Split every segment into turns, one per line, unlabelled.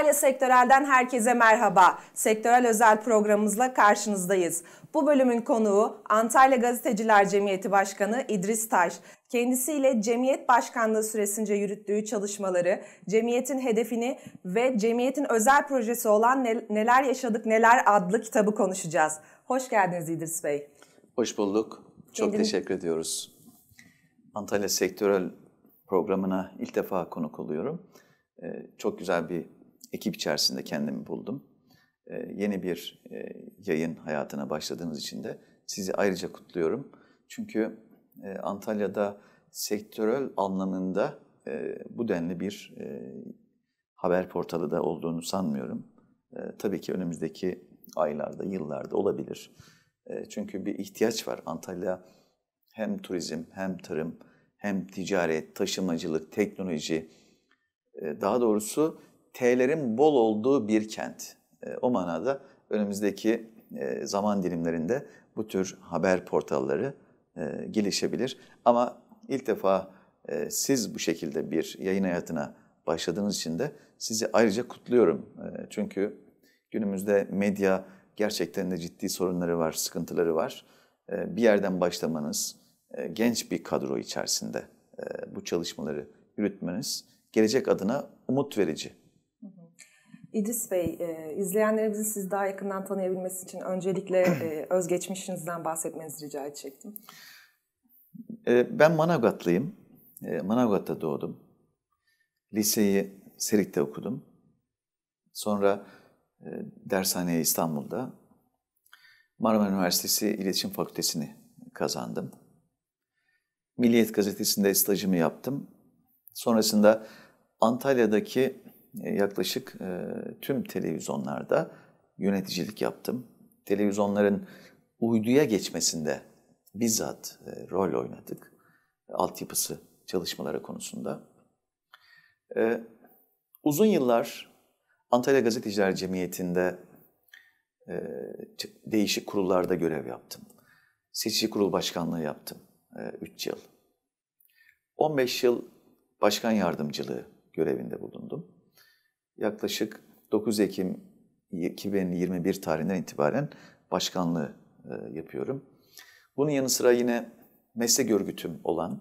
Antalya Sektörel'den herkese merhaba. Sektörel özel programımızla karşınızdayız. Bu bölümün konuğu Antalya Gazeteciler Cemiyeti Başkanı İdris Taş. Kendisiyle Cemiyet Başkanlığı süresince yürüttüğü çalışmaları, cemiyetin hedefini ve cemiyetin özel projesi olan Neler Yaşadık Neler adlı kitabı konuşacağız. Hoş geldiniz İdris Bey.
Hoş bulduk.
Çok Kendin... teşekkür
ediyoruz. Antalya Sektörel programına ilk defa konuk oluyorum. Ee, çok güzel bir ekip içerisinde kendimi buldum. Ee, yeni bir e, yayın hayatına başladığınız için de sizi ayrıca kutluyorum. Çünkü e, Antalya'da sektörel anlamında e, bu denli bir haber portalı da olduğunu sanmıyorum. tabii ki önümüzdeki aylarda, yıllarda olabilir. çünkü bir ihtiyaç var. Antalya hem turizm, hem tarım, hem ticaret, taşımacılık, teknoloji, daha doğrusu T'lerin bol olduğu bir kent. E, o manada önümüzdeki e, zaman dilimlerinde bu tür haber portalları e, gelişebilir. Ama ilk defa siz bu şekilde bir yayın hayatına başladığınız için de sizi ayrıca kutluyorum. çünkü günümüzde medya gerçekten de ciddi sorunları var, sıkıntıları var. bir yerden başlamanız, genç bir kadro içerisinde bu çalışmaları yürütmeniz gelecek adına umut verici.
İdris Bey, e, izleyenlerimizi siz daha yakından tanıyabilmesi için öncelikle e, özgeçmişinizden bahsetmenizi rica edecektim.
E, ben Manavgatlıyım. E, Manavgat'ta doğdum. Liseyi Serik'te okudum. Sonra e, dershaneye İstanbul'da. Marmara Üniversitesi İletişim Fakültesini kazandım. Milliyet Gazetesi'nde stajımı yaptım. Sonrasında Antalya'daki e, yaklaşık e, tüm televizyonlarda yöneticilik yaptım. Televizyonların uyduya geçmesinde bizzat e, rol oynadık. Altyapısı çalışmaları konusunda. Uzun yıllar Antalya Gazeteciler Cemiyeti'nde değişik kurullarda görev yaptım. Seçici kurul başkanlığı yaptım 3 yıl. 15 yıl başkan yardımcılığı görevinde bulundum yaklaşık 9 Ekim 2021 tarihinden itibaren başkanlığı e, yapıyorum. Bunun yanı sıra yine meslek örgütüm olan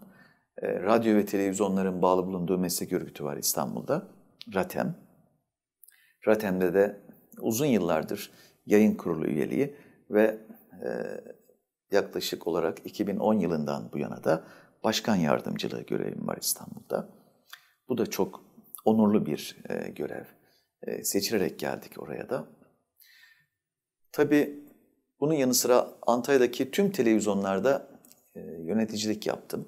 e, radyo ve televizyonların bağlı bulunduğu meslek örgütü var İstanbul'da. RATEM. RATEM'de de uzun yıllardır yayın kurulu üyeliği ve e, yaklaşık olarak 2010 yılından bu yana da başkan yardımcılığı görevim var İstanbul'da. Bu da çok onurlu bir e, görev. E, seçilerek geldik oraya da. Tabii bunun yanı sıra Antalya'daki tüm televizyonlarda e, yöneticilik yaptım.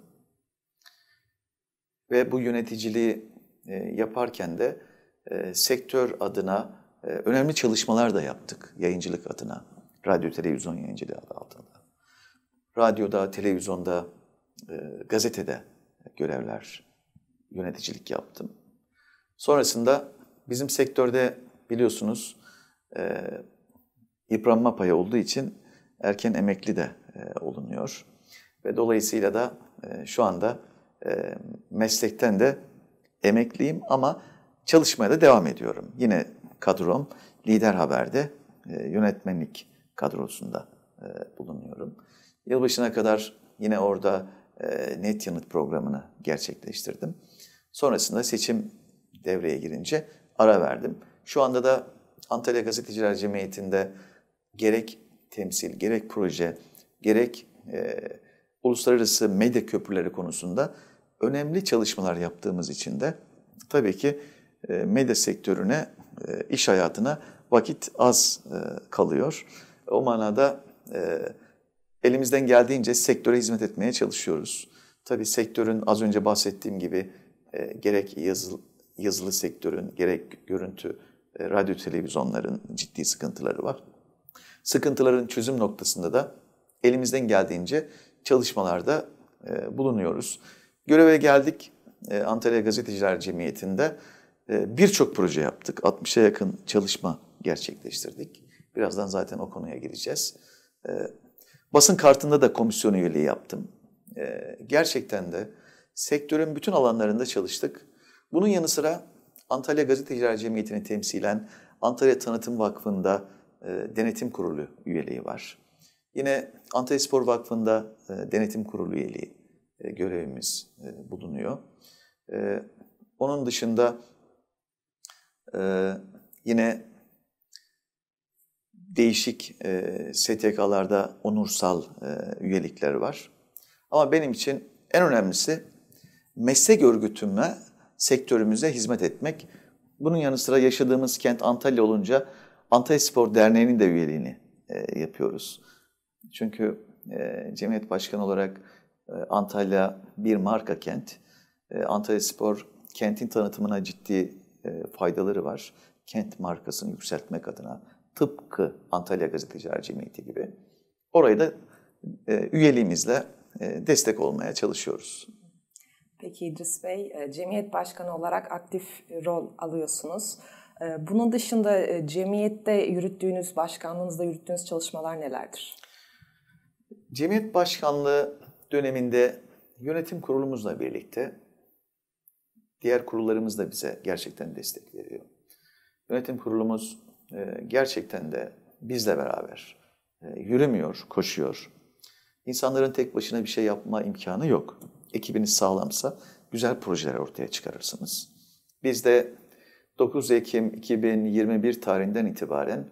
Ve bu yöneticiliği e, yaparken de e, sektör adına e, önemli çalışmalar da yaptık yayıncılık adına. Radyo televizyon yayıncılığı adı altında. Radyoda, televizyonda, e, gazetede e, görevler, yöneticilik yaptım. Sonrasında bizim sektörde biliyorsunuz e, yıpranma payı olduğu için erken emekli de e, olunuyor. Ve dolayısıyla da e, şu anda e, meslekten de emekliyim ama çalışmaya da devam ediyorum. Yine kadrom Lider Haber'de e, yönetmenlik kadrosunda e, bulunuyorum. Yılbaşına kadar yine orada e, net yanıt programını gerçekleştirdim. Sonrasında seçim devreye girince ara verdim. Şu anda da Antalya Gazeteciler Cemiyeti'nde gerek temsil, gerek proje, gerek e, uluslararası medya köprüleri konusunda önemli çalışmalar yaptığımız için de tabii ki e, medya sektörüne, e, iş hayatına vakit az e, kalıyor. O manada e, elimizden geldiğince sektöre hizmet etmeye çalışıyoruz. Tabii sektörün az önce bahsettiğim gibi e, gerek yazılı yazılı sektörün, gerek görüntü, e, radyo televizyonların ciddi sıkıntıları var. Sıkıntıların çözüm noktasında da elimizden geldiğince çalışmalarda e, bulunuyoruz. Göreve geldik e, Antalya Gazeteciler Cemiyeti'nde birçok proje yaptık. 60'a yakın çalışma gerçekleştirdik. Birazdan zaten o konuya gireceğiz. Basın kartında da komisyon üyeliği yaptım. Gerçekten de sektörün bütün alanlarında çalıştık. Bunun yanı sıra Antalya Gazeteciler Cemiyeti'ni temsilen Antalya Tanıtım Vakfı'nda e, denetim kurulu üyeliği var. Yine Antalya Spor Vakfı'nda e, denetim kurulu üyeliği e, görevimiz e, bulunuyor. E, onun dışında e, yine değişik e, STK'larda onursal e, üyelikler var. Ama benim için en önemlisi meslek örgütüme sektörümüze hizmet etmek. Bunun yanı sıra yaşadığımız kent Antalya olunca Antalya Spor Derneği'nin de üyeliğini e, yapıyoruz. Çünkü e, Cemiyet Başkanı olarak e, Antalya bir marka kent. E, Antalya Spor kentin tanıtımına ciddi e, faydaları var. Kent markasını yükseltmek adına tıpkı Antalya Gazeteciler Cemiyeti gibi. Orayı da e, üyeliğimizle e, destek olmaya çalışıyoruz.
Peki İdris Bey, e, Cemiyet Başkanı olarak aktif rol alıyorsunuz. E, bunun dışında e, cemiyette yürüttüğünüz, başkanlığınızda yürüttüğünüz çalışmalar nelerdir?
Cemiyet Başkanlığı döneminde yönetim kurulumuzla birlikte diğer kurullarımız da bize gerçekten destek veriyor. Yönetim kurulumuz gerçekten de bizle beraber yürümüyor, koşuyor. İnsanların tek başına bir şey yapma imkanı yok ekibiniz sağlamsa güzel projeler ortaya çıkarırsınız. Biz de 9 Ekim 2021 tarihinden itibaren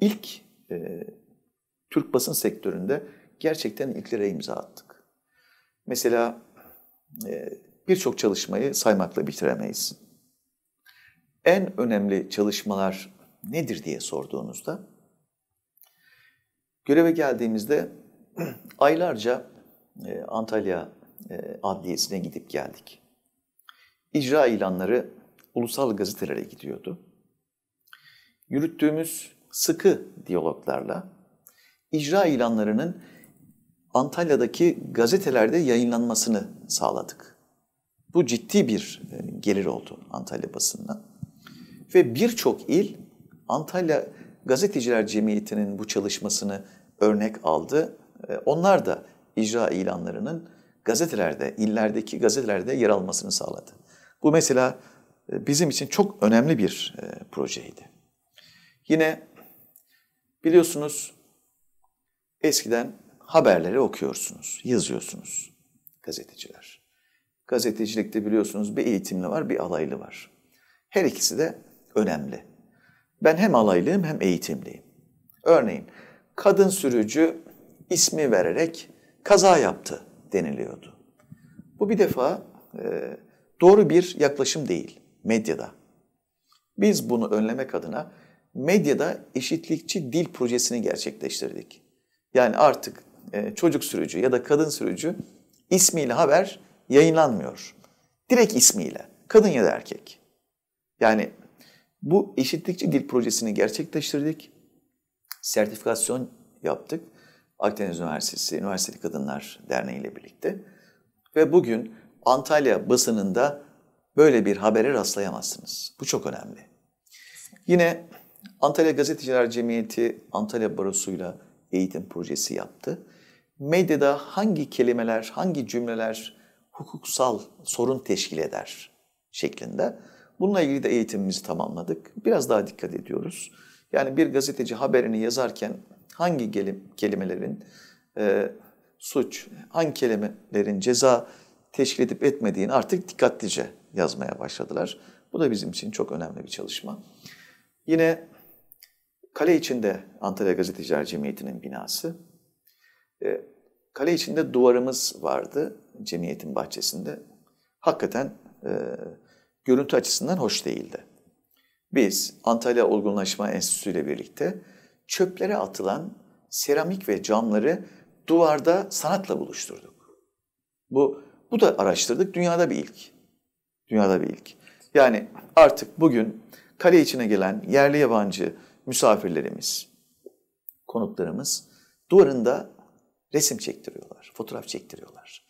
ilk e, Türk basın sektöründe gerçekten ilklere imza attık. Mesela e, birçok çalışmayı saymakla bitiremeyiz. En önemli çalışmalar nedir diye sorduğunuzda göreve geldiğimizde aylarca e, Antalya e, Adliyesi'ne gidip geldik. İcra ilanları ulusal gazetelere gidiyordu. Yürüttüğümüz sıkı diyaloglarla icra ilanlarının Antalya'daki gazetelerde yayınlanmasını sağladık. Bu ciddi bir e, gelir oldu Antalya basınına. Ve birçok il Antalya Gazeteciler Cemiyeti'nin bu çalışmasını örnek aldı. Onlar da icra ilanlarının gazetelerde, illerdeki gazetelerde yer almasını sağladı. Bu mesela e, bizim için çok önemli bir e, projeydi. Yine biliyorsunuz eskiden haberleri okuyorsunuz, yazıyorsunuz gazeteciler. Gazetecilikte biliyorsunuz bir eğitimli var, bir alaylı var. Her ikisi de önemli. Ben hem alaylıyım hem eğitimliyim. Örneğin kadın sürücü ismi vererek kaza yaptı deniliyordu. Bu bir defa e, doğru bir yaklaşım değil medyada. Biz bunu önlemek adına medyada eşitlikçi dil projesini gerçekleştirdik. Yani artık e, çocuk sürücü ya da kadın sürücü ismiyle haber yayınlanmıyor. Direkt ismiyle kadın ya da erkek. Yani bu eşitlikçi dil projesini gerçekleştirdik. Sertifikasyon yaptık Akdeniz Üniversitesi Üniversiteli Kadınlar Derneği ile birlikte. Ve bugün Antalya basınında böyle bir habere rastlayamazsınız. Bu çok önemli. Yine Antalya Gazeteciler Cemiyeti Antalya Barosu'yla eğitim projesi yaptı. Medyada hangi kelimeler, hangi cümleler hukuksal sorun teşkil eder şeklinde. Bununla ilgili de eğitimimizi tamamladık. Biraz daha dikkat ediyoruz. Yani bir gazeteci haberini yazarken hangi kelimelerin e, suç, hangi kelimelerin ceza teşkil edip etmediğini artık dikkatlice yazmaya başladılar. Bu da bizim için çok önemli bir çalışma. Yine kale içinde Antalya Gazeteciler Cemiyeti'nin binası. E, kale içinde duvarımız vardı cemiyetin bahçesinde. Hakikaten e, görüntü açısından hoş değildi. Biz Antalya Olgunlaşma Enstitüsü ile birlikte çöplere atılan seramik ve camları duvarda sanatla buluşturduk. Bu bu da araştırdık. Dünyada bir ilk. Dünyada bir ilk. Yani artık bugün kale içine gelen yerli yabancı misafirlerimiz, konuklarımız duvarında resim çektiriyorlar, fotoğraf çektiriyorlar.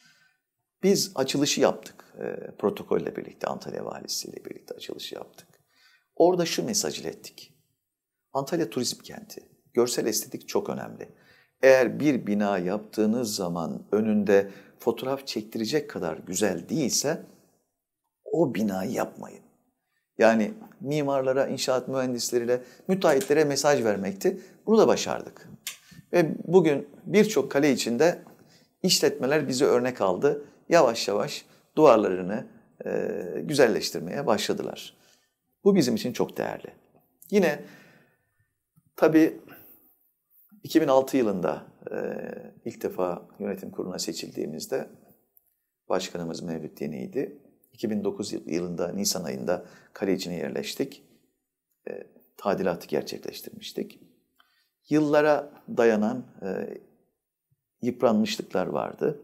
Biz açılışı yaptık e, protokolle birlikte, Antalya valisiyle birlikte açılışı yaptık. Orada şu mesajı ilettik. Antalya turizm kenti. Görsel estetik çok önemli. Eğer bir bina yaptığınız zaman önünde fotoğraf çektirecek kadar güzel değilse o binayı yapmayın. Yani mimarlara, inşaat mühendisleriyle, müteahhitlere mesaj vermekti. Bunu da başardık. Ve bugün birçok kale içinde işletmeler bizi örnek aldı. Yavaş yavaş duvarlarını e, güzelleştirmeye başladılar. Bu bizim için çok değerli. Yine Tabii 2006 yılında e, ilk defa yönetim kuruluna seçildiğimizde başkanımız Mevlüt Yeni'ydi. 2009 yılında Nisan ayında kale yerleştik. E, tadilatı gerçekleştirmiştik. Yıllara dayanan e, yıpranmışlıklar vardı.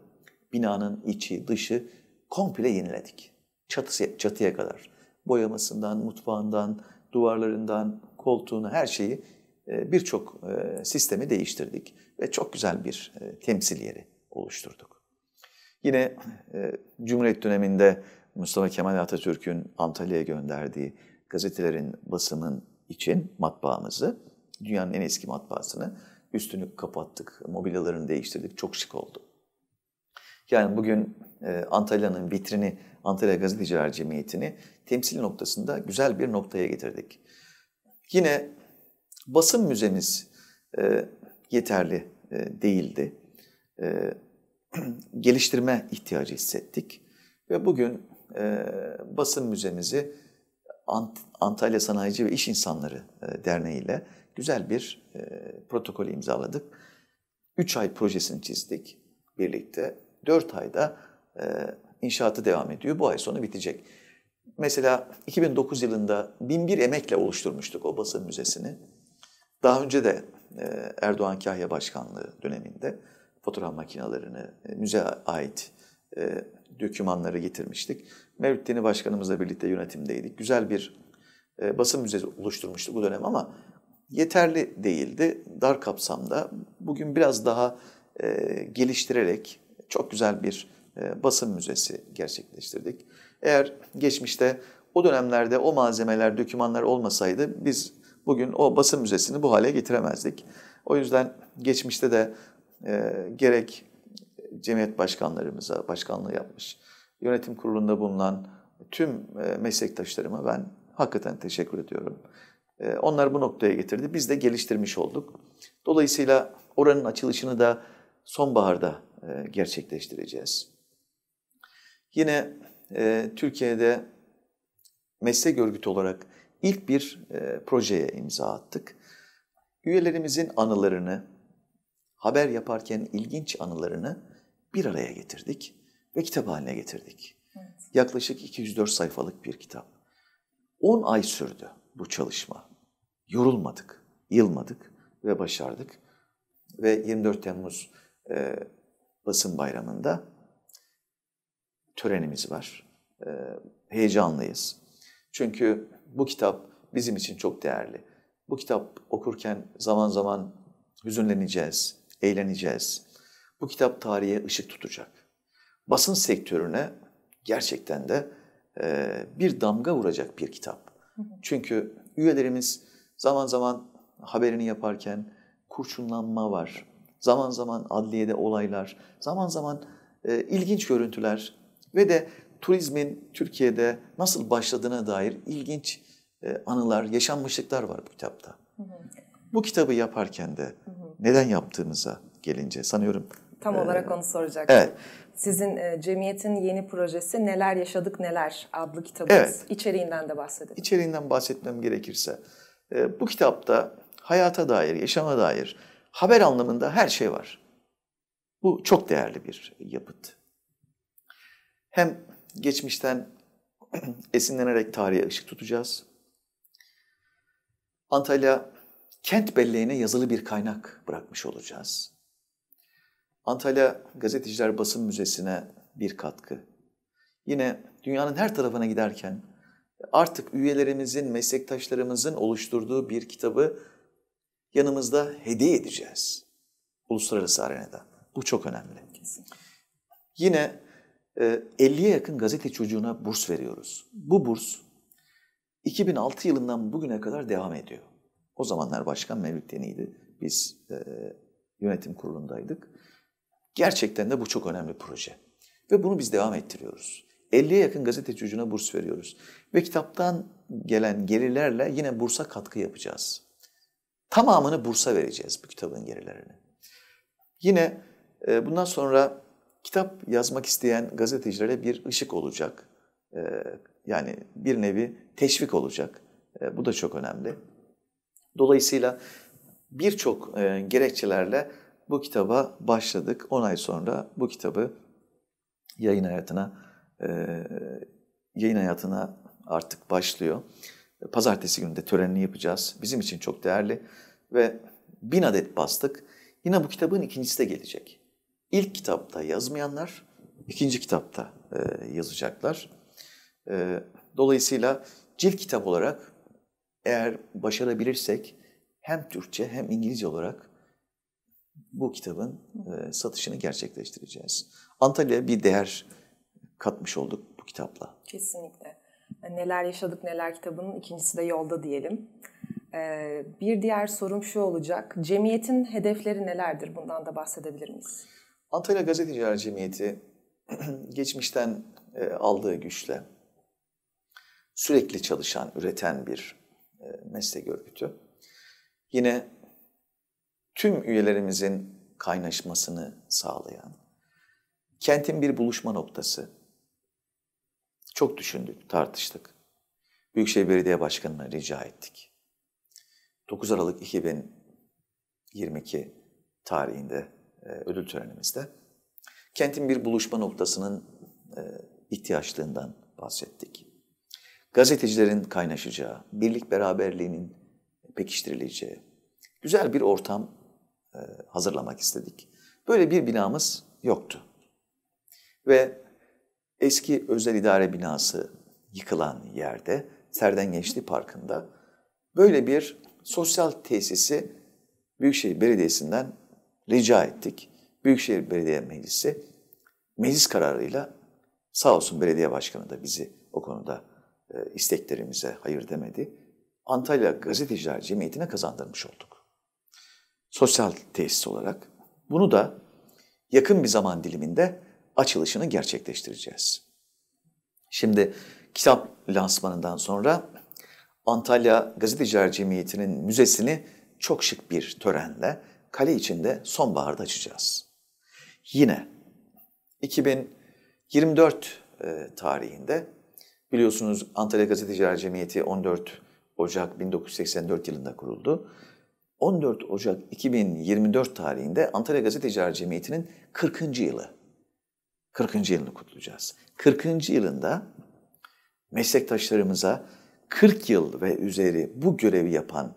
Binanın içi, dışı komple yeniledik. Çatısı, çatıya kadar. Boyamasından, mutfağından, duvarlarından, koltuğunu her şeyi e, birçok e, sistemi değiştirdik ve çok güzel bir e, temsil yeri oluşturduk. Yine Cumhuriyet döneminde Mustafa Kemal Atatürk'ün Antalya'ya gönderdiği gazetelerin basımın için matbaamızı, dünyanın en eski matbaasını üstünü kapattık, mobilyalarını değiştirdik, çok şık oldu. Yani bugün Antalya'nın vitrini, Antalya Gazeteciler Cemiyeti'ni temsil noktasında güzel bir noktaya getirdik. Yine basın müzemiz e, yeterli e, değildi. E, geliştirme ihtiyacı hissettik ve bugün e, basın müzemizi Ant Antalya Sanayici ve İş İnsanları e, Derneği ile güzel bir e, protokol imzaladık. 3 ay projesini çizdik birlikte. 4 ayda e, inşaatı devam ediyor. Bu ay sonu bitecek. Mesela 2009 yılında 1001 emekle oluşturmuştuk o basın müzesini. Daha önce de e, Erdoğan Kahya Başkanlığı döneminde fotoğraf makinalarını e, müze ait e, dökümanları getirmiştik. Mevlüt Deni Başkanımızla birlikte yönetimdeydik. Güzel bir e, basın müzesi oluşturmuştuk bu dönem ama yeterli değildi. Dar kapsamda bugün biraz daha e, geliştirerek çok güzel bir e, basın müzesi gerçekleştirdik. Eğer geçmişte o dönemlerde o malzemeler, dökümanlar olmasaydı biz bugün o basın müzesini bu hale getiremezdik. O yüzden geçmişte de e, gerek cemiyet başkanlarımıza başkanlığı yapmış, yönetim kurulunda bulunan tüm e, meslektaşlarıma ben hakikaten teşekkür ediyorum. E, onlar bu noktaya getirdi. Biz de geliştirmiş olduk. Dolayısıyla oranın açılışını da sonbaharda e, gerçekleştireceğiz. Yine e, Türkiye'de meslek örgütü olarak ilk bir e, projeye imza attık. Üyelerimizin anılarını, haber yaparken ilginç anılarını bir araya getirdik ve kitap haline getirdik. Evet. Yaklaşık 204 sayfalık bir kitap. 10 ay sürdü bu çalışma. Yorulmadık, yılmadık ve başardık. Ve 24 Temmuz e, basın bayramında törenimiz var. E, heyecanlıyız. Çünkü bu kitap bizim için çok değerli. Bu kitap okurken zaman zaman hüzünleneceğiz, eğleneceğiz. Bu kitap tarihe ışık tutacak. Basın sektörüne gerçekten de e, bir damga vuracak bir kitap. Çünkü üyelerimiz zaman zaman haberini yaparken kurşunlanma var. Zaman zaman adliyede olaylar, zaman zaman e, ilginç görüntüler ve de turizmin Türkiye'de nasıl başladığına dair ilginç e, anılar, yaşanmışlıklar var bu kitapta. Bu kitabı yaparken de neden yaptığımıza gelince sanıyorum.
Tam e, olarak onu soracaktım. Evet. Sizin e, cemiyetin yeni projesi Neler Yaşadık Neler adlı kitabınız. Evet. İçeriğinden de bahsedelim.
İçeriğinden bahsetmem gerekirse. E, bu kitapta hayata dair, yaşama dair haber anlamında her şey var. Bu çok değerli bir yapıt. Hem geçmişten esinlenerek tarihe ışık tutacağız. Antalya kent belleğine yazılı bir kaynak bırakmış olacağız. Antalya Gazeteciler Basın Müzesi'ne bir katkı. Yine dünyanın her tarafına giderken artık üyelerimizin, meslektaşlarımızın oluşturduğu bir kitabı yanımızda hediye edeceğiz. Uluslararası arenada. Bu çok önemli. Kesinlikle. Yine 50'ye ee, yakın gazete çocuğuna burs veriyoruz. Bu burs 2006 yılından bugüne kadar devam ediyor. O zamanlar başkan Mevlüt Deni'ydi. Biz e, yönetim kurulundaydık. Gerçekten de bu çok önemli proje. Ve bunu biz devam ettiriyoruz. 50'ye yakın gazete çocuğuna burs veriyoruz. Ve kitaptan gelen gelirlerle yine bursa katkı yapacağız. Tamamını bursa vereceğiz bu kitabın gelirlerini. Yine e, bundan sonra kitap yazmak isteyen gazetecilere bir ışık olacak. Ee, yani bir nevi teşvik olacak. Ee, bu da çok önemli. Dolayısıyla birçok e, gerekçelerle bu kitaba başladık. 10 ay sonra bu kitabı yayın hayatına e, yayın hayatına artık başlıyor. Pazartesi günü de törenini yapacağız. Bizim için çok değerli ve bin adet bastık. Yine bu kitabın ikincisi de gelecek. İlk kitapta yazmayanlar ikinci kitapta e, yazacaklar. E, dolayısıyla cilt kitap olarak eğer başarabilirsek hem Türkçe hem İngilizce olarak bu kitabın e, satışını gerçekleştireceğiz. Antalya'ya bir değer katmış olduk bu kitapla.
Kesinlikle. E, neler yaşadık neler kitabının ikincisi de yolda diyelim. E, bir diğer sorum şu olacak. Cemiyetin hedefleri nelerdir? Bundan da bahsedebilir miyiz?
Antalya Gazeteciler Cemiyeti geçmişten e, aldığı güçle sürekli çalışan, üreten bir e, meslek örgütü. Yine tüm üyelerimizin kaynaşmasını sağlayan, kentin bir buluşma noktası. Çok düşündük, tartıştık. Büyükşehir Belediye Başkanı'na rica ettik. 9 Aralık 2022 tarihinde e, ödül törenimizde. Kentin bir buluşma noktasının e, ihtiyaçlığından bahsettik. Gazetecilerin kaynaşacağı, birlik beraberliğinin pekiştirileceği, güzel bir ortam e, hazırlamak istedik. Böyle bir binamız yoktu. Ve eski özel idare binası yıkılan yerde, Serden Gençliği Parkı'nda böyle bir sosyal tesisi Büyükşehir Belediyesi'nden rica ettik. Büyükşehir Belediye Meclisi meclis kararıyla sağ olsun belediye başkanı da bizi o konuda e, isteklerimize hayır demedi. Antalya Gazeteciler Cemiyeti'ne kazandırmış olduk. Sosyal tesis olarak. Bunu da yakın bir zaman diliminde açılışını gerçekleştireceğiz. Şimdi kitap lansmanından sonra Antalya Gazeteciler Cemiyeti'nin müzesini çok şık bir törenle kale içinde sonbaharda açacağız. Yine 2024 e, tarihinde biliyorsunuz Antalya Gazeteciler Cemiyeti 14 Ocak 1984 yılında kuruldu. 14 Ocak 2024 tarihinde Antalya Gazeteciler Cemiyeti'nin 40. yılı. 40. yılını kutlayacağız. 40. yılında meslektaşlarımıza 40 yıl ve üzeri bu görevi yapan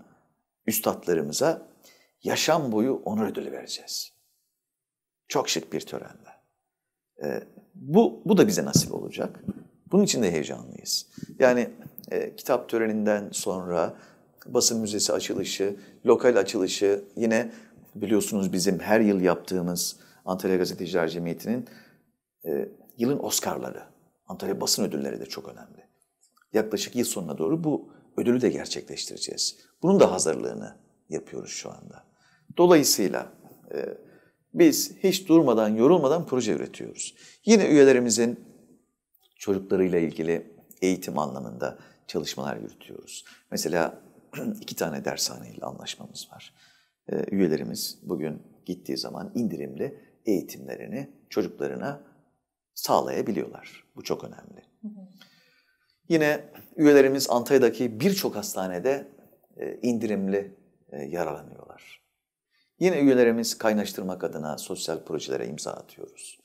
üstadlarımıza yaşam boyu onur ödülü vereceğiz. Çok şık bir törenle. E, ee, bu, bu da bize nasip olacak. Bunun için de heyecanlıyız. Yani e, kitap töreninden sonra basın müzesi açılışı, lokal açılışı yine biliyorsunuz bizim her yıl yaptığımız Antalya Gazeteciler Cemiyeti'nin e, yılın Oscar'ları, Antalya basın ödülleri de çok önemli. Yaklaşık yıl sonuna doğru bu ödülü de gerçekleştireceğiz. Bunun da hazırlığını yapıyoruz şu anda. Dolayısıyla e, biz hiç durmadan, yorulmadan proje üretiyoruz. Yine üyelerimizin çocuklarıyla ilgili eğitim anlamında çalışmalar yürütüyoruz. Mesela iki tane dershane ile anlaşmamız var. E, üyelerimiz bugün gittiği zaman indirimli eğitimlerini çocuklarına sağlayabiliyorlar. Bu çok önemli. Hı hı. Yine üyelerimiz Antalya'daki birçok hastanede e, indirimli e, yaralanıyorlar. Yine üyelerimiz kaynaştırmak adına sosyal projelere imza atıyoruz.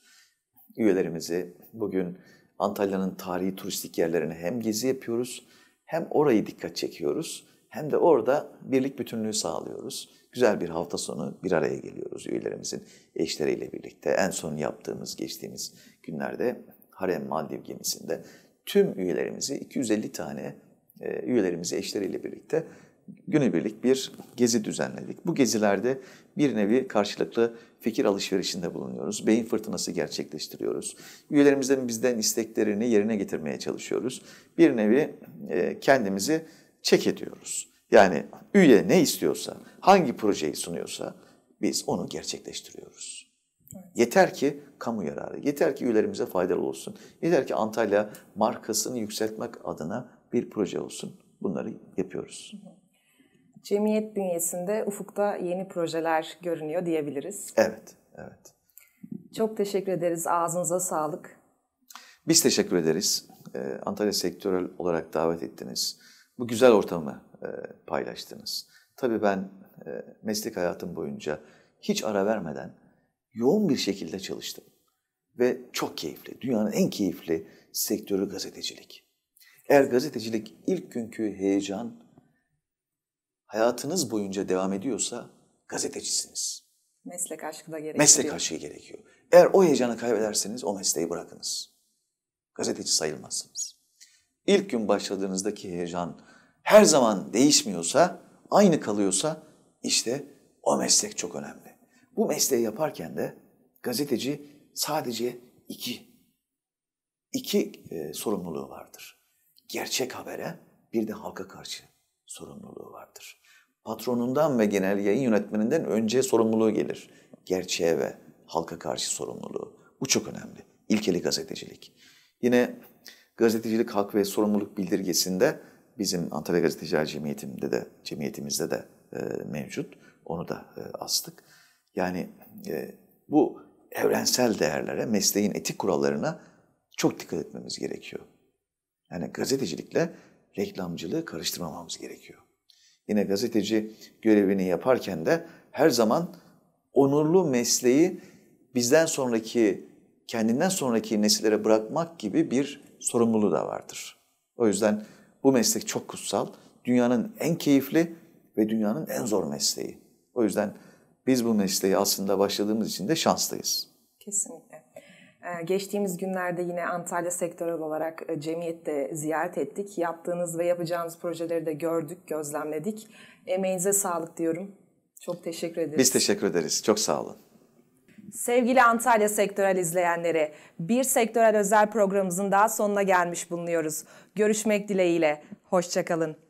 Üyelerimizi bugün Antalya'nın tarihi turistik yerlerine hem gezi yapıyoruz, hem orayı dikkat çekiyoruz, hem de orada birlik bütünlüğü sağlıyoruz. Güzel bir hafta sonu bir araya geliyoruz üyelerimizin eşleriyle birlikte. En son yaptığımız geçtiğimiz günlerde Harem Maldiv gemisinde tüm üyelerimizi 250 tane e, üyelerimizi eşleriyle birlikte günübirlik bir gezi düzenledik. Bu gezilerde bir nevi karşılıklı fikir alışverişinde bulunuyoruz. Beyin fırtınası gerçekleştiriyoruz. Üyelerimizden bizden isteklerini yerine getirmeye çalışıyoruz. Bir nevi e, kendimizi çek ediyoruz. Yani üye ne istiyorsa, hangi projeyi sunuyorsa biz onu gerçekleştiriyoruz. Yeter ki kamu yararı, yeter ki üyelerimize faydalı olsun. Yeter ki Antalya markasını yükseltmek adına bir proje olsun. Bunları yapıyoruz.
Cemiyet bünyesinde ufukta yeni projeler görünüyor diyebiliriz. Evet, evet. Çok teşekkür ederiz. Ağzınıza sağlık.
Biz teşekkür ederiz. Ee, Antalya sektörel olarak davet ettiniz. Bu güzel ortamı e, paylaştınız. Tabii ben e, meslek hayatım boyunca hiç ara vermeden yoğun bir şekilde çalıştım. Ve çok keyifli, dünyanın en keyifli sektörü gazetecilik. Eğer gazetecilik ilk günkü heyecan hayatınız boyunca devam ediyorsa gazetecisiniz.
Meslek aşkı da gerekiyor. Meslek
aşkı gerekiyor. Eğer o heyecanı kaybederseniz o mesleği bırakınız. Gazeteci sayılmazsınız. İlk gün başladığınızdaki heyecan her zaman değişmiyorsa, aynı kalıyorsa işte o meslek çok önemli. Bu mesleği yaparken de gazeteci sadece iki, iki e, sorumluluğu vardır. Gerçek habere bir de halka karşı sorumluluğu vardır patronundan ve genel yayın yönetmeninden önce sorumluluğu gelir. Gerçeğe ve halka karşı sorumluluğu. Bu çok önemli. İlkeli gazetecilik. Yine gazetecilik hak ve sorumluluk bildirgesinde bizim Antalya Gazeteciler Cemiyeti'mde de cemiyetimizde de e, mevcut. Onu da e, astık. Yani e, bu
evrensel
değerlere, mesleğin etik kurallarına çok dikkat etmemiz gerekiyor. Yani gazetecilikle reklamcılığı karıştırmamamız gerekiyor yine gazeteci görevini yaparken de her zaman onurlu mesleği bizden sonraki, kendinden sonraki nesillere bırakmak gibi bir sorumluluğu da vardır. O yüzden bu meslek çok kutsal. Dünyanın en keyifli ve dünyanın en zor mesleği. O yüzden biz bu mesleği aslında başladığımız için de şanslıyız.
Kesinlikle. Ee, geçtiğimiz günlerde yine Antalya sektörel olarak e, cemiyette ziyaret ettik. Yaptığınız ve yapacağınız projeleri de gördük, gözlemledik. Emeğinize sağlık diyorum. Çok teşekkür ederiz. Biz
teşekkür ederiz. Çok sağ olun.
Sevgili Antalya sektörel izleyenleri, bir sektörel özel programımızın daha sonuna gelmiş bulunuyoruz. Görüşmek dileğiyle. Hoşçakalın.